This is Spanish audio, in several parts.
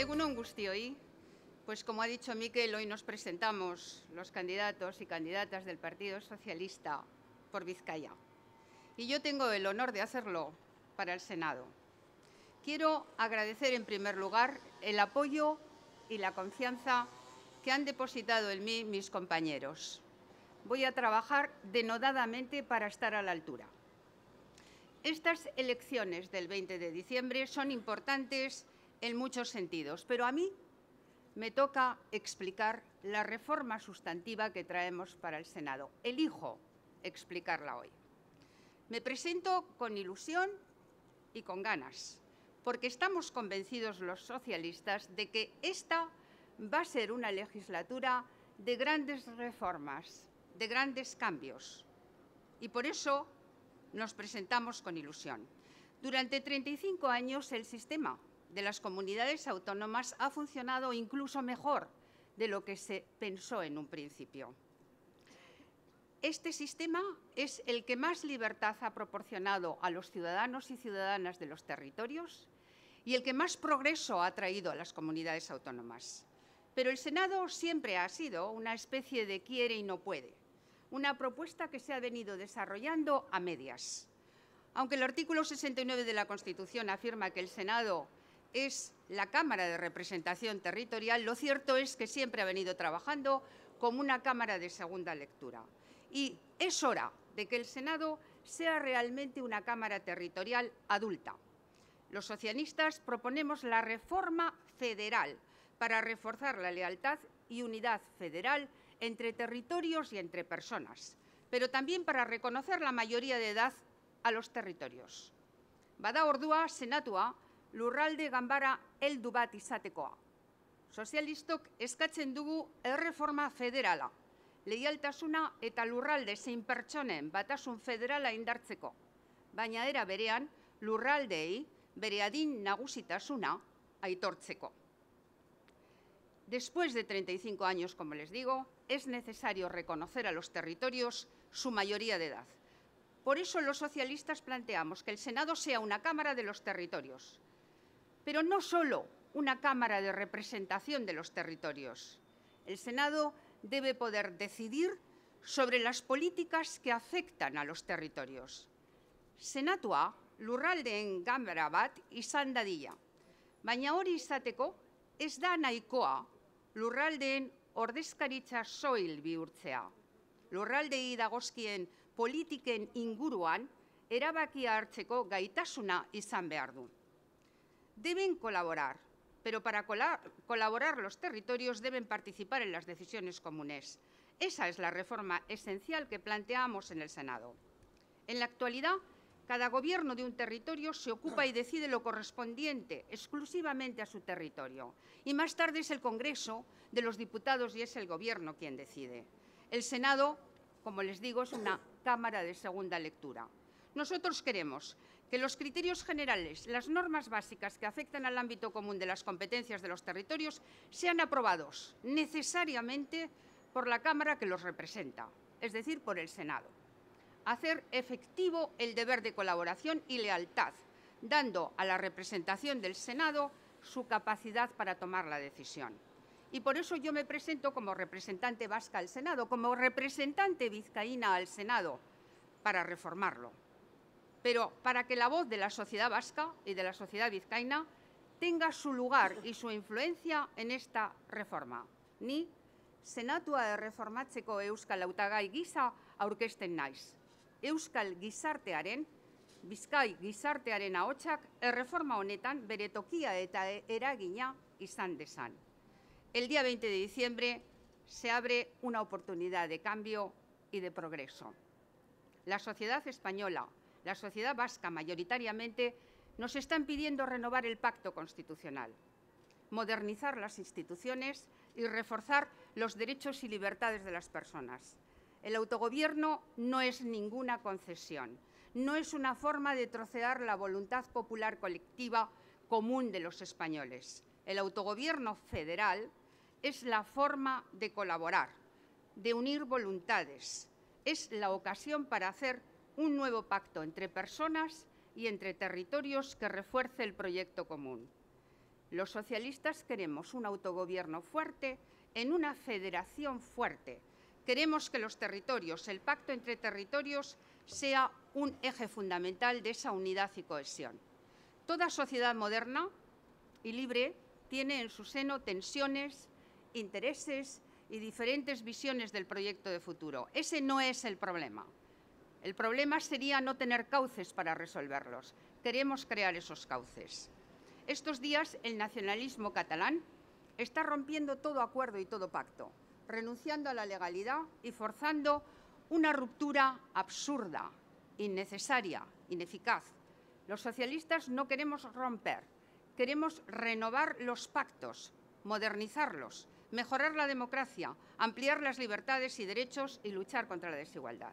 Según hoy, pues como ha dicho Miquel, hoy nos presentamos los candidatos y candidatas del Partido Socialista por Vizcaya. Y yo tengo el honor de hacerlo para el Senado. Quiero agradecer en primer lugar el apoyo y la confianza que han depositado en mí mis compañeros. Voy a trabajar denodadamente para estar a la altura. Estas elecciones del 20 de diciembre son importantes en muchos sentidos, pero a mí me toca explicar la reforma sustantiva que traemos para el Senado. Elijo explicarla hoy. Me presento con ilusión y con ganas, porque estamos convencidos los socialistas de que esta va a ser una legislatura de grandes reformas, de grandes cambios. Y por eso nos presentamos con ilusión. Durante 35 años el sistema de las comunidades autónomas ha funcionado incluso mejor de lo que se pensó en un principio. Este sistema es el que más libertad ha proporcionado a los ciudadanos y ciudadanas de los territorios y el que más progreso ha traído a las comunidades autónomas. Pero el Senado siempre ha sido una especie de quiere y no puede, una propuesta que se ha venido desarrollando a medias. Aunque el artículo 69 de la Constitución afirma que el Senado es la Cámara de Representación Territorial, lo cierto es que siempre ha venido trabajando como una Cámara de segunda lectura. Y es hora de que el Senado sea realmente una Cámara territorial adulta. Los socialistas proponemos la reforma federal para reforzar la lealtad y unidad federal entre territorios y entre personas, pero también para reconocer la mayoría de edad a los territorios. Bada ordua, senatua, lurralde ganbara heldu bat izatekoa. Sozialistok eskatzen dugu erreforma federala, leialtasuna eta lurralde zein pertsonen batasun federala indartzeko, baina era berean lurraldei bere adin nagusitasuna aitortzeko. Después de 35 años, como les digo, es necesario reconocer a los territorios su mayoría de edad. Por eso los socialistas planteamos que el Senado sea una Cámara de los Territorios, Pero no solo una cámara de representación de los territorios. El Senado debe poder decidir sobre las políticas que afectan a los territorios. Senatua lurraldeen gambera bat izan dadila. Baina hori izateko ez da nahikoa lurraldeen ordezkaritza soil bihurtzea. Lurraldei dagoskien politiken inguruan erabakia hartzeko gaitasuna izan behar dut. deben colaborar, pero para colaborar los territorios deben participar en las decisiones comunes. Esa es la reforma esencial que planteamos en el Senado. En la actualidad, cada gobierno de un territorio se ocupa y decide lo correspondiente exclusivamente a su territorio. Y más tarde es el Congreso de los diputados y es el Gobierno quien decide. El Senado, como les digo, es una Cámara de segunda lectura. Nosotros queremos que los criterios generales, las normas básicas que afectan al ámbito común de las competencias de los territorios sean aprobados necesariamente por la Cámara que los representa, es decir, por el Senado. Hacer efectivo el deber de colaboración y lealtad, dando a la representación del Senado su capacidad para tomar la decisión. Y por eso yo me presento como representante vasca al Senado, como representante vizcaína al Senado, para reformarlo pero para que la voz de la sociedad vasca y de la sociedad vizcaína tenga su lugar y su influencia en esta reforma. Ni senatua erreformatzeko euskal autagai gisa orquesten naiz. Euskal gizartearen, Bizkai gizartearen ahotsak erreforma honetan bere tokia eta eragina izan desan. El día 20 de diciembre se abre una oportunidad de cambio y de progreso. La sociedad española, la sociedad vasca mayoritariamente, nos está pidiendo renovar el pacto constitucional, modernizar las instituciones y reforzar los derechos y libertades de las personas. El autogobierno no es ninguna concesión, no es una forma de trocear la voluntad popular colectiva común de los españoles. El autogobierno federal es la forma de colaborar, de unir voluntades, es la ocasión para hacer un nuevo pacto entre personas y entre territorios que refuerce el proyecto común. Los socialistas queremos un autogobierno fuerte en una federación fuerte. Queremos que los territorios, el pacto entre territorios, sea un eje fundamental de esa unidad y cohesión. Toda sociedad moderna y libre tiene en su seno tensiones, intereses y diferentes visiones del proyecto de futuro. Ese no es el problema. El problema sería no tener cauces para resolverlos. Queremos crear esos cauces. Estos días el nacionalismo catalán está rompiendo todo acuerdo y todo pacto, renunciando a la legalidad y forzando una ruptura absurda, innecesaria, ineficaz. Los socialistas no queremos romper, queremos renovar los pactos, modernizarlos, mejorar la democracia, ampliar las libertades y derechos y luchar contra la desigualdad.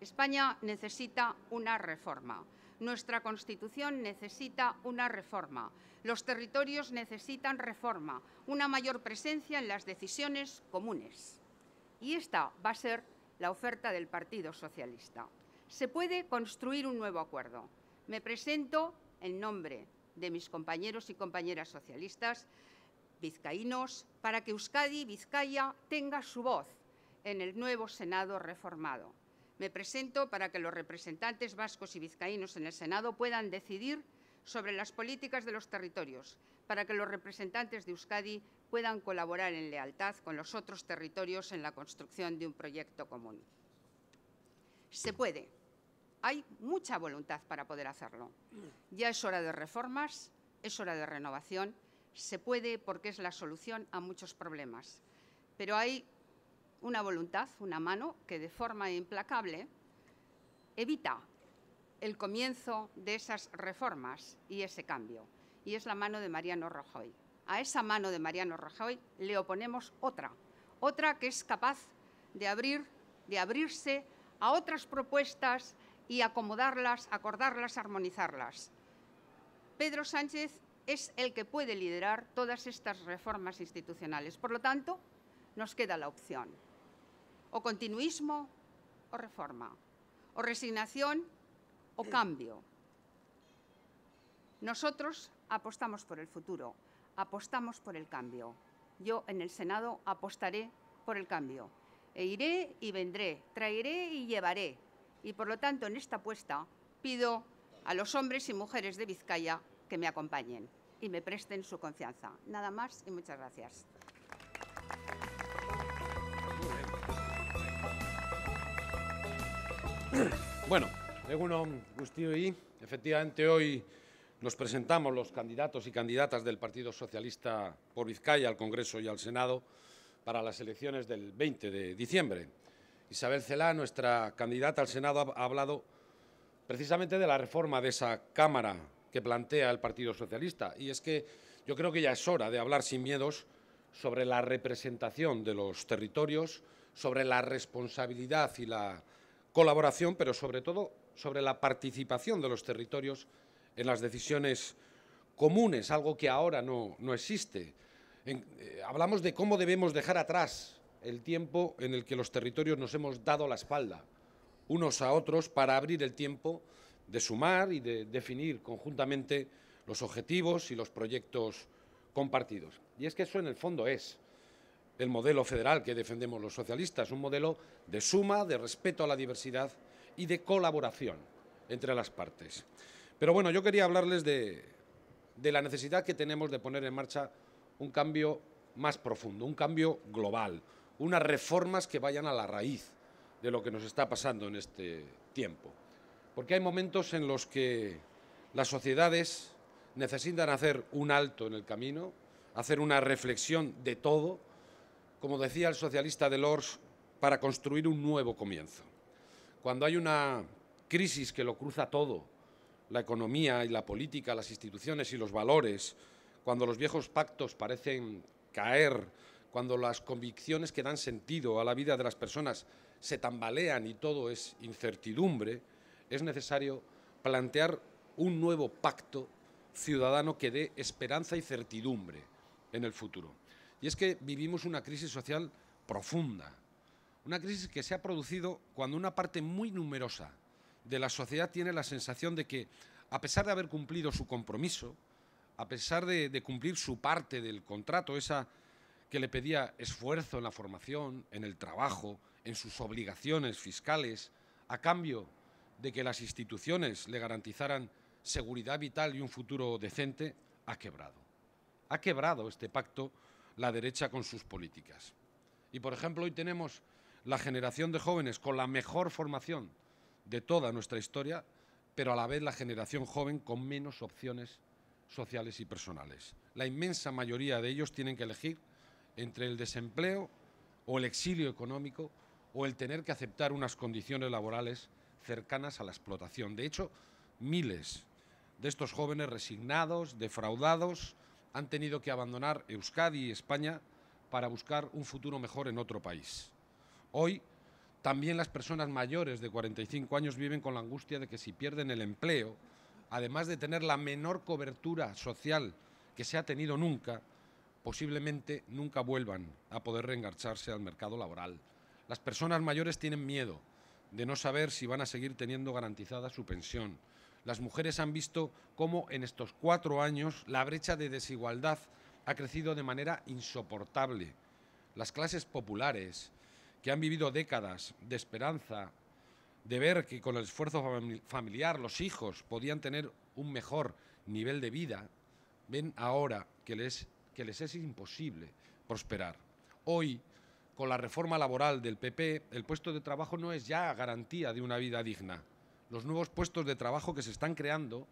España necesita una reforma. Nuestra Constitución necesita una reforma. Los territorios necesitan reforma, una mayor presencia en las decisiones comunes. Y esta va a ser la oferta del Partido Socialista. Se puede construir un nuevo acuerdo. Me presento en nombre de mis compañeros y compañeras socialistas vizcaínos para que Euskadi, Vizcaya, tenga su voz en el nuevo Senado reformado. Me presento para que los representantes vascos y vizcaínos en el Senado puedan decidir sobre las políticas de los territorios, para que los representantes de Euskadi puedan colaborar en lealtad con los otros territorios en la construcción de un proyecto común. Se puede. Hay mucha voluntad para poder hacerlo. Ya es hora de reformas, es hora de renovación. Se puede porque es la solución a muchos problemas. Pero hay una voluntad, una mano que de forma implacable evita el comienzo de esas reformas y ese cambio. Y es la mano de Mariano Rajoy. A esa mano de Mariano Rajoy le oponemos otra, otra que es capaz de abrir, de abrirse a otras propuestas y acomodarlas, acordarlas, armonizarlas. Pedro Sánchez es el que puede liderar todas estas reformas institucionales. Por lo tanto, nos queda la opción o continuismo o reforma, o resignación o eh. cambio. Nosotros apostamos por el futuro, apostamos por el cambio. Yo en el Senado apostaré por el cambio. E iré y vendré, traeré y llevaré. Y por lo tanto, en esta apuesta pido a los hombres y mujeres de Vizcaya que me acompañen y me presten su confianza. Nada más y muchas gracias. Bueno, Egunon y efectivamente hoy nos presentamos los candidatos y candidatas del Partido Socialista por Vizcaya al Congreso y al Senado para las elecciones del 20 de diciembre. Isabel Celá, nuestra candidata al Senado, ha hablado precisamente de la reforma de esa Cámara que plantea el Partido Socialista. Y es que yo creo que ya es hora de hablar sin miedos sobre la representación de los territorios, sobre la responsabilidad y la colaboración, pero sobre todo sobre la participación de los territorios en las decisiones comunes, algo que ahora no, existe. Eh, hablamos de cómo debemos dejar atrás el tiempo en el que los territorios nos hemos dado la espalda unos a otros para abrir el tiempo de sumar y de definir conjuntamente los objetivos y los proyectos compartidos. Y es que eso en el fondo es el modelo federal que defendemos los socialistas, un modelo de suma, de respeto a la diversidad y de colaboración entre las partes. Pero bueno, yo quería hablarles de, de la necesidad que tenemos de poner en marcha un cambio más profundo, un cambio global, unas reformas que vayan a la raíz de lo que nos está pasando en este tiempo. Porque hay momentos en los que las sociedades necesitan hacer un alto en el camino, hacer una reflexión de todo, como decía el socialista Delors, para construir un nuevo comienzo. Cuando hay una crisis que lo cruza todo, la economía y la política, las instituciones y los valores, cuando los viejos pactos parecen caer, cuando las convicciones que dan sentido a la vida de las personas se tambalean y todo es incertidumbre, es necesario plantear un nuevo pacto ciudadano que dé esperanza y certidumbre en el futuro. Y es que vivimos una crisis social profunda, una crisis que se ha producido cuando una parte muy numerosa de la sociedad tiene la sensación de que, a pesar de haber cumplido su compromiso, a pesar de, cumplir su parte del contrato, esa que le pedía esfuerzo en la formación, en el trabajo, en sus obligaciones fiscales, a cambio de que las instituciones le garantizaran seguridad vital y un futuro decente, ha quebrado. Ha quebrado este pacto la derecha con sus políticas. Y, por ejemplo, hoy tenemos la generación de jóvenes con la mejor formación de toda nuestra historia, pero a la vez la generación joven con menos opciones sociales y personales. La inmensa mayoría de ellos tienen que elegir entre el desempleo o el exilio económico o el tener que aceptar unas condiciones laborales cercanas a la explotación. De hecho, miles de estos jóvenes resignados, defraudados, han tenido que abandonar Euskadi y España para buscar un futuro mejor en otro país. Hoy, también las personas mayores de 45 años viven con la angustia de que si pierden el empleo, además de tener la menor cobertura social que se ha tenido nunca, posiblemente nunca vuelvan a poder reengarcharse al mercado laboral. Las personas mayores tienen miedo de no saber si van a seguir teniendo garantizada su pensión, las mujeres han visto cómo en estos cuatro años la brecha de desigualdad ha crecido de manera insoportable. Las clases populares, que han vivido décadas de esperanza, de ver que con el esfuerzo familiar los hijos podían tener un mejor nivel de vida, ven ahora que les, es imposible prosperar. Hoy, con la reforma laboral del PP, el puesto de trabajo no es ya garantía de una vida digna los nuevos puestos de trabajo que se están creando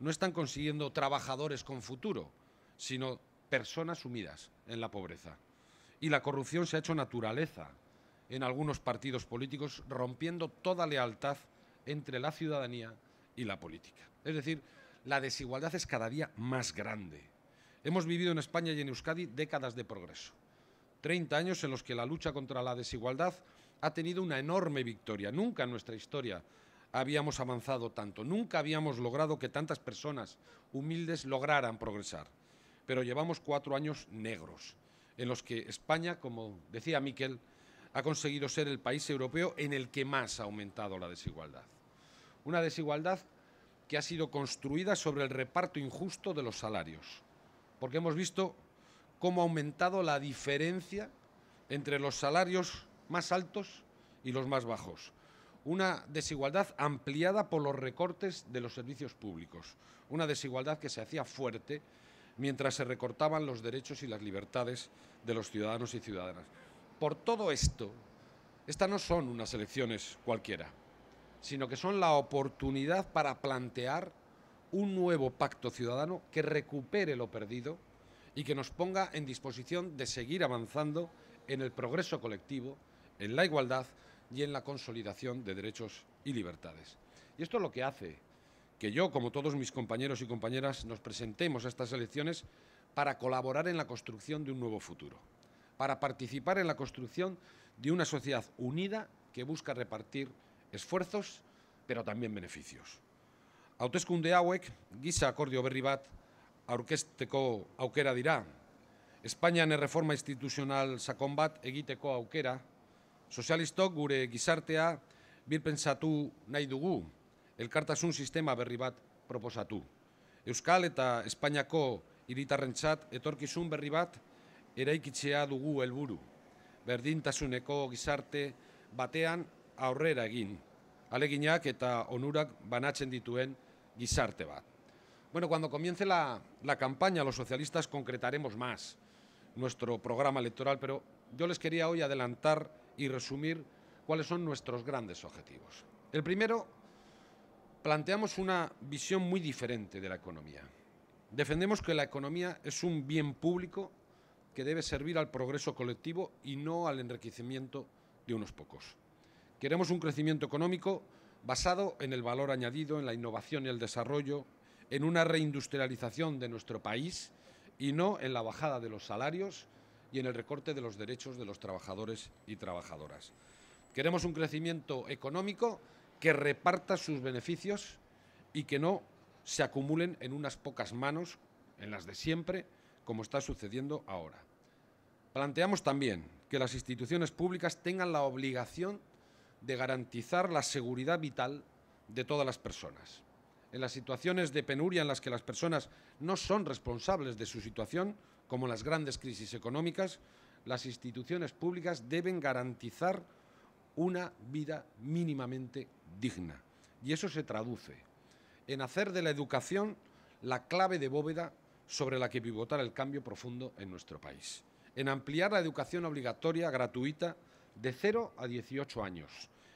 no están consiguiendo trabajadores con futuro, sino personas sumidas en la pobreza. Y la corrupción se ha hecho naturaleza en algunos partidos políticos, rompiendo toda lealtad entre la ciudadanía y la política. Es decir, la desigualdad es cada día más grande. Hemos vivido en España y en Euskadi décadas de progreso. 30 años en los que la lucha contra la desigualdad ha tenido una enorme victoria. Nunca en nuestra historia habíamos avanzado tanto, nunca habíamos logrado que tantas personas humildes lograran progresar. Pero llevamos cuatro años negros, en los que España, como decía Miquel, ha conseguido ser el país europeo en el que más ha aumentado la desigualdad. Una desigualdad que ha sido construida sobre el reparto injusto de los salarios, porque hemos visto cómo ha aumentado la diferencia entre los salarios más altos y los más bajos, una desigualdad ampliada por los recortes de los servicios públicos, una desigualdad que se hacía fuerte mientras se recortaban los derechos y las libertades de los ciudadanos y ciudadanas. Por todo esto, estas no son unas elecciones cualquiera, sino que son la oportunidad para plantear un nuevo pacto ciudadano que recupere lo perdido y que nos ponga en disposición de seguir avanzando en el progreso colectivo, en la igualdad, y en la consolidación de derechos y libertades. Y esto es lo que hace que yo, como todos mis compañeros y compañeras, nos presentemos a estas elecciones para colaborar en la construcción de un nuevo futuro, para participar en la construcción de una sociedad unida que busca repartir esfuerzos, pero también beneficios. Auteskunde hauek, giza akordio berri bat, aurkezteko aukera dira. Espainian reforma institucional sakon bat egiteko aukera, Sozialistok gure gizartea bilpensatu nahi dugu, elkartasun sistema berri bat proposatu. Euskal eta Espainiako hiritarrentzat etorkizun berri bat eraikitzea dugu helburu. Berdintasuneko gizarte batean aurrera egin, aleginak eta onurak banatzen dituen gizarte bat. Bueno, cuando comience la, la campaña, los socialistas concretaremos más nuestro programa electoral, pero yo les quería hoy adelantar y resumir cuáles son nuestros grandes objetivos. El primero, planteamos una visión muy diferente de la economía. Defendemos que la economía es un bien público que debe servir al progreso colectivo y no al enriquecimiento de unos pocos. Queremos un crecimiento económico basado en el valor añadido, en la innovación y el desarrollo, en una reindustrialización de nuestro país y no en la bajada de los salarios y en el recorte de los derechos de los trabajadores y trabajadoras. Queremos un crecimiento económico que reparta sus beneficios y que no se acumulen en unas pocas manos, en las de siempre, como está sucediendo ahora. Planteamos también que las instituciones públicas tengan la obligación de garantizar la seguridad vital de todas las personas. En las situaciones de penuria en las que las personas no son responsables de su situación, como las grandes crisis económicas, las instituciones públicas deben garantizar una vida mínimamente digna. Y eso se traduce en hacer de la educación la clave de bóveda sobre la que pivotar el cambio profundo en nuestro país, en ampliar la educación obligatoria gratuita de 0 a 18 años,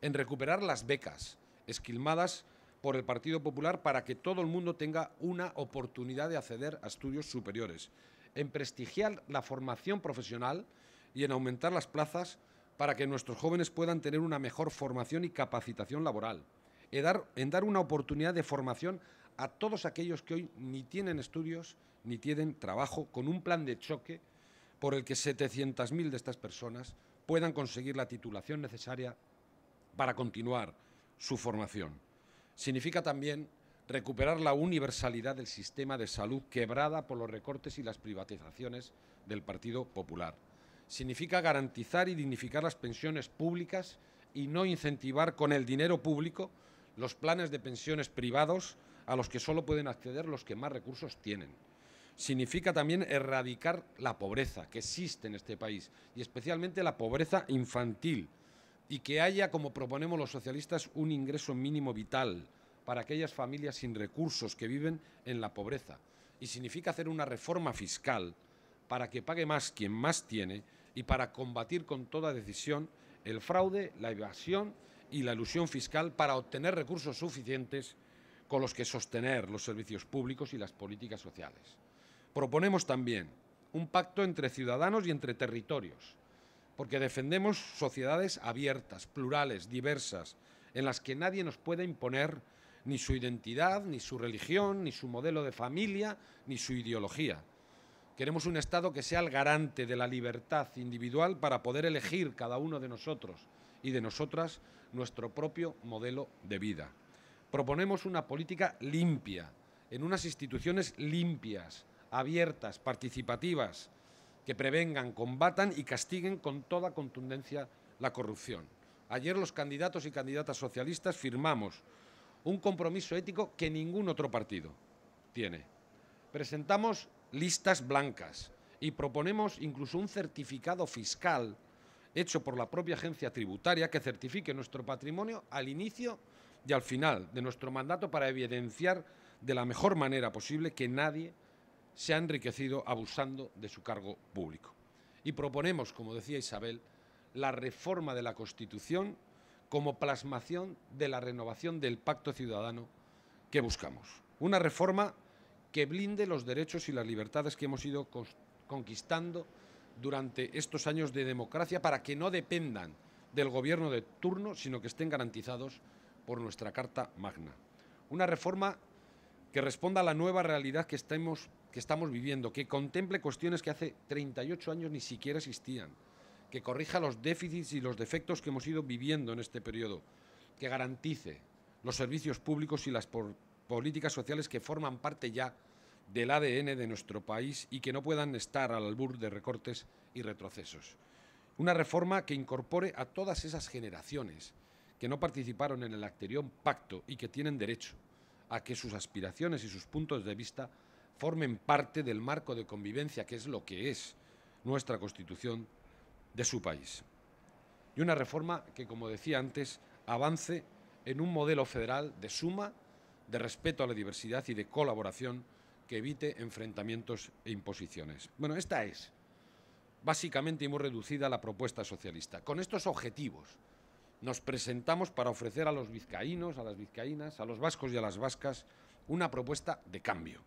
en recuperar las becas esquilmadas por el Partido Popular para que todo el mundo tenga una oportunidad de acceder a estudios superiores, en prestigiar la formación profesional y en aumentar las plazas para que nuestros jóvenes puedan tener una mejor formación y capacitación laboral, en dar, una oportunidad de formación a todos aquellos que hoy ni tienen estudios ni tienen trabajo, con un plan de choque por el que 700.000 de estas personas puedan conseguir la titulación necesaria para continuar su formación. Significa también recuperar la universalidad del sistema de salud quebrada por los recortes y las privatizaciones del Partido Popular. Significa garantizar y dignificar las pensiones públicas y no incentivar con el dinero público los planes de pensiones privados a los que solo pueden acceder los que más recursos tienen. Significa también erradicar la pobreza que existe en este país y especialmente la pobreza infantil y que haya, como proponemos los socialistas, un ingreso mínimo vital para aquellas familias sin recursos que viven en la pobreza. Y significa hacer una reforma fiscal para que pague más quien más tiene y para combatir con toda decisión el fraude, la evasión y la ilusión fiscal para obtener recursos suficientes con los que sostener los servicios públicos y las políticas sociales. Proponemos también un pacto entre ciudadanos y entre territorios, porque defendemos sociedades abiertas, plurales, diversas, en las que nadie nos pueda imponer ni su identidad, ni su religión, ni su modelo de familia, ni su ideología. Queremos un Estado que sea el garante de la libertad individual para poder elegir cada uno de nosotros y de nosotras nuestro propio modelo de vida. Proponemos una política limpia, en unas instituciones limpias, abiertas, participativas, que prevengan, combatan y castiguen con toda contundencia la corrupción. Ayer los candidatos y candidatas socialistas firmamos un compromiso ético que ningún otro partido tiene. Presentamos listas blancas y proponemos incluso un certificado fiscal hecho por la propia agencia tributaria que certifique nuestro patrimonio al inicio y al final de nuestro mandato para evidenciar de la mejor manera posible que nadie se ha enriquecido abusando de su cargo público. Y proponemos, como decía Isabel, la reforma de la Constitución como plasmación de la renovación del pacto ciudadano que buscamos. Una reforma que blinde los derechos y las libertades que hemos ido conquistando durante estos años de democracia para que no dependan del gobierno de turno, sino que estén garantizados por nuestra Carta Magna. Una reforma que responda a la nueva realidad que estamos, viviendo, que contemple cuestiones que hace 38 años ni siquiera existían, que corrija los déficits y los defectos que hemos ido viviendo en este periodo, que garantice los servicios públicos y las políticas sociales que forman parte ya del ADN de nuestro país y que no puedan estar al albur de recortes y retrocesos. Una reforma que incorpore a todas esas generaciones que no participaron en el anterior pacto y que tienen derecho a que sus aspiraciones y sus puntos de vista formen parte del marco de convivencia que es lo que es nuestra Constitución de su país. Y una reforma que, como decía antes, avance en un modelo federal de suma, de respeto a la diversidad y de colaboración que evite enfrentamientos e imposiciones. Bueno, esta es básicamente y muy reducida la propuesta socialista. Con estos objetivos nos presentamos para ofrecer a los vizcaínos, a las vizcaínas, a los vascos y a las vascas una propuesta de cambio.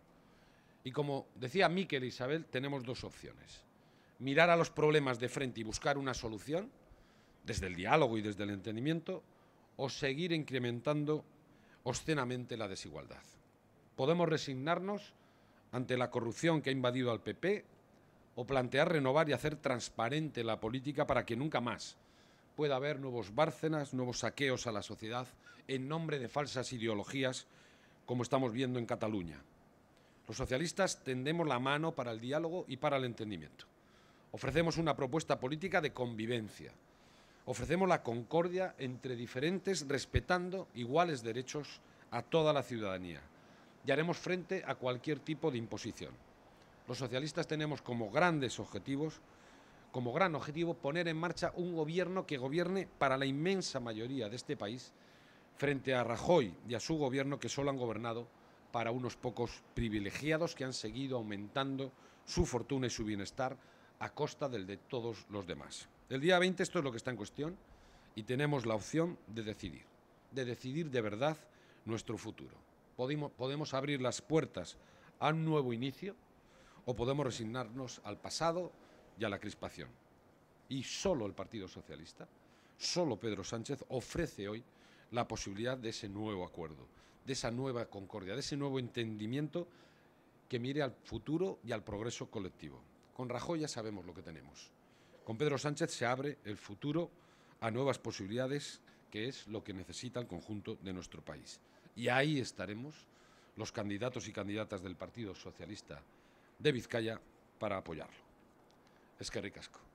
Y como decía Miquel e Isabel, tenemos dos opciones mirar a los problemas de frente y buscar una solución, desde el diálogo y desde el entendimiento, o seguir incrementando oscenamente la desigualdad. Podemos resignarnos ante la corrupción que ha invadido al PP o plantear renovar y hacer transparente la política para que nunca más pueda haber nuevos Bárcenas, nuevos saqueos a la sociedad en nombre de falsas ideologías como estamos viendo en Cataluña. Los socialistas tendemos la mano para el diálogo y para el entendimiento. Ofrecemos una propuesta política de convivencia. Ofrecemos la concordia entre diferentes respetando iguales derechos a toda la ciudadanía y haremos frente a cualquier tipo de imposición. Los socialistas tenemos como grandes objetivos, como gran objetivo, poner en marcha un gobierno que gobierne para la inmensa mayoría de este país frente a Rajoy y a su gobierno que solo han gobernado para unos pocos privilegiados que han seguido aumentando su fortuna y su bienestar a costa del de todos los demás. El día 20 esto es lo que está en cuestión y tenemos la opción de decidir, de decidir de verdad nuestro futuro. Podemos, podemos abrir las puertas a un nuevo inicio o podemos resignarnos al pasado y a la crispación. Y solo el Partido Socialista, solo Pedro Sánchez ofrece hoy la posibilidad de ese nuevo acuerdo, de esa nueva concordia, de ese nuevo entendimiento que mire al futuro y al progreso colectivo. Con Rajoy ya sabemos lo que tenemos. Con Pedro Sánchez se abre el futuro a nuevas posibilidades, que es lo que necesita el conjunto de nuestro país. Y ahí estaremos los candidatos y candidatas del Partido Socialista de Vizcaya para apoyarlo. Es que ricasco.